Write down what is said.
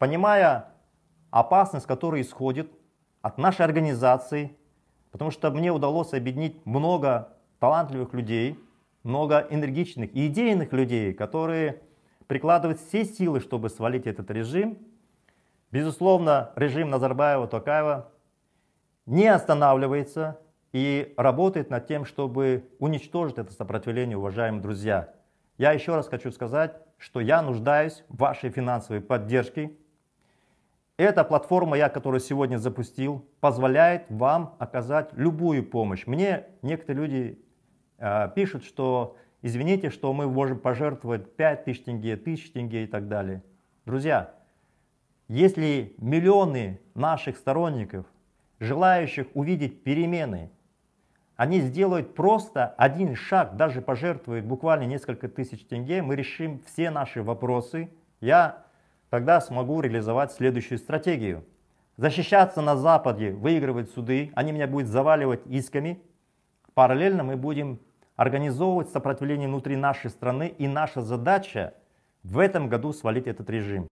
понимая опасность, которая исходит от нашей организации, потому что мне удалось объединить много талантливых людей, много энергичных и идейных людей, которые прикладывают все силы, чтобы свалить этот режим. Безусловно, режим Назарбаева, Токаева не останавливается и работает над тем, чтобы уничтожить это сопротивление, уважаемые друзья. Я еще раз хочу сказать, что я нуждаюсь в вашей финансовой поддержке, эта платформа, я которую сегодня запустил, позволяет вам оказать любую помощь. Мне некоторые люди э, пишут, что извините, что мы можем пожертвовать 5 тысяч тенге, тысяч тенге и так далее. Друзья, если миллионы наших сторонников, желающих увидеть перемены, они сделают просто один шаг, даже пожертвуют буквально несколько тысяч тенге, мы решим все наши вопросы. Я Тогда смогу реализовать следующую стратегию. Защищаться на Западе, выигрывать суды, они меня будут заваливать исками. Параллельно мы будем организовывать сопротивление внутри нашей страны, и наша задача в этом году свалить этот режим.